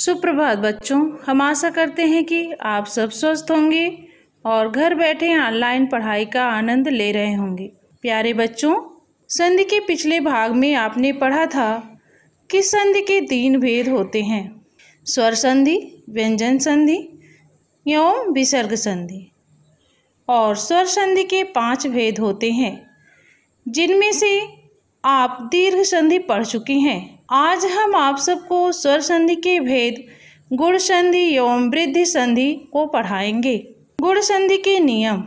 सुप्रभात बच्चों हम आशा करते हैं कि आप सब स्वस्थ होंगे और घर बैठे ऑनलाइन पढ़ाई का आनंद ले रहे होंगे प्यारे बच्चों संधि के पिछले भाग में आपने पढ़ा था कि संधि के तीन भेद होते हैं स्वर संधि व्यंजन संधि एवं विसर्ग संधि और स्वर संधि के पांच भेद होते हैं जिनमें से आप दीर्घ संधि पढ़ चुके हैं आज हम आप सबको स्वर संधि के भेद गुण संधि एवं वृद्धि संधि को पढ़ाएंगे गुण संधि के नियम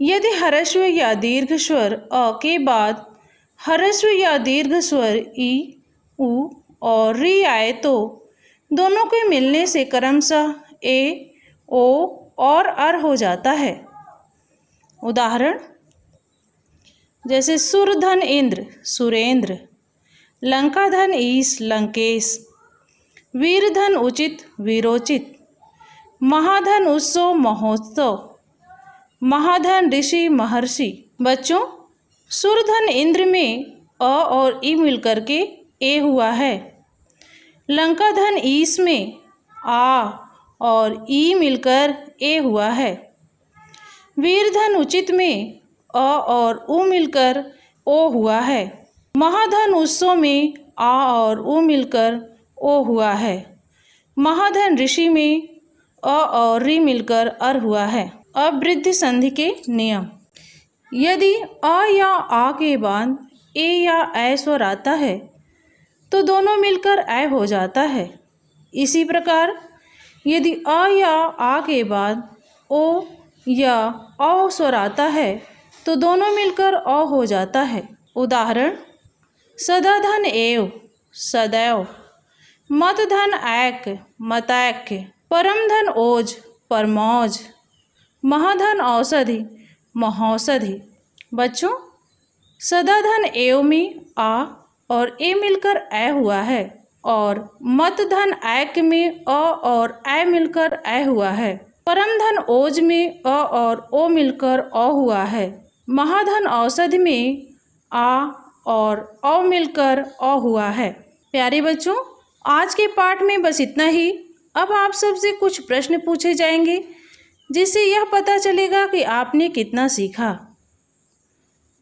यदि हरस्व या दीर्घ स्वर अ के बाद हरस्व या दीर्घ स्वर ई उ और री आए तो दोनों के मिलने से क्रमशः ए ओ और अर हो जाता है उदाहरण जैसे सुरधन इंद्र सुरेंद्र लंकाधन ईस लंकेश वीरधन उचित वीरोचित महाधन उत्सव महोत्सव महाधन ऋषि महर्षि बच्चों सुरधन इंद्र में अ और ई मिलकर के ए हुआ है लंकाधन ईस में आ और ई मिलकर ए हुआ है वीरधन उचित में अ और उ मिलकर ओ हुआ है महाधन उत्सव में आ और ओ मिलकर ओ हुआ है महाधन ऋषि में अ और री मिलकर अर हुआ है अवृद्धि संधि के नियम यदि अ या आ के बाद ए या ऐ स्वर आता है तो दोनों मिलकर ऐ हो जाता है इसी प्रकार यदि अ या आ के बाद ओ या अ स्वर आता है तो दोनों मिलकर अ हो जाता है उदाहरण सदाधन एव सदैव धन ऐक ऐक परम धन ओज परमौज महाधन औषधि महौषधि बच्चों धन एव में आ और ए मिलकर ऐ हुआ है और मत धन ऐक में अ और ऐ मिलकर ऐ हुआ है परम धन ओज में अ और ओ मिलकर अ हुआ है महाधन औषधि में आ और अ मिलकर अ हुआ है प्यारे बच्चों आज के पाठ में बस इतना ही अब आप सबसे कुछ प्रश्न पूछे जाएंगे जिससे यह पता चलेगा कि आपने कितना सीखा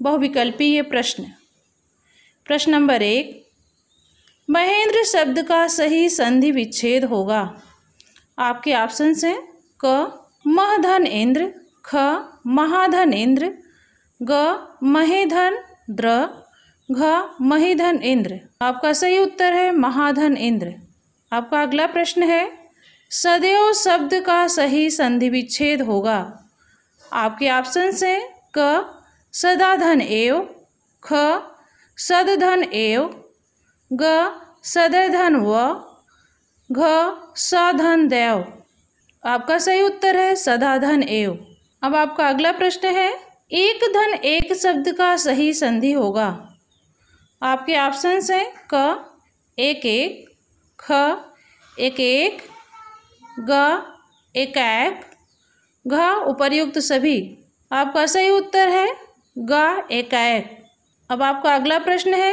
बहुविकल्पीय प्रश्न प्रश्न नंबर एक महेंद्र शब्द का सही संधि विच्छेद होगा आपके ऑप्शन हैं क महधन इंद्र ख महाधन इंद्र ग महेधन द्र घ महीधन इंद्र आपका सही उत्तर है महाधन इंद्र आपका अगला प्रश्न है सदैव शब्द का सही संधि विच्छेद होगा आपके ऑप्शन से क सदाधन एव ख धन एव ग धन व घ सधन देव आपका सही उत्तर है सदाधन एव अब आपका अगला प्रश्न है एक धन एक शब्द का सही संधि होगा आपके ऑप्शंस हैं क एक एक ख एक एक ग एक एक घ उपर्युक्त सभी आपका सही उत्तर है ग एक एक अब आपका अगला प्रश्न है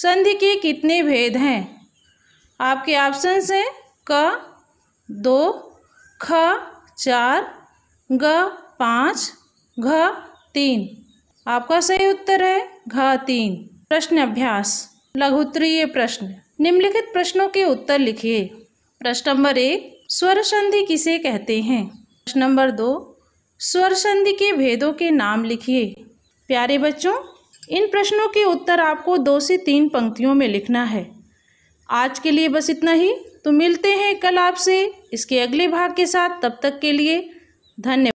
संधि के कितने भेद हैं आपके ऑप्शंस हैं क दो ख चार ग पाँच घ तीन आपका सही उत्तर है घ तीन प्रश्न अभ्यास लघुत्तरीय प्रश्न निम्नलिखित प्रश्नों के उत्तर लिखिए प्रश्न नंबर एक स्वर संधि किसे कहते हैं प्रश्न नंबर दो स्वर संधि के भेदों के नाम लिखिए प्यारे बच्चों इन प्रश्नों के उत्तर आपको दो से तीन पंक्तियों में लिखना है आज के लिए बस इतना ही तो मिलते हैं कल आपसे इसके अगले भाग के साथ तब तक के लिए धन्यवाद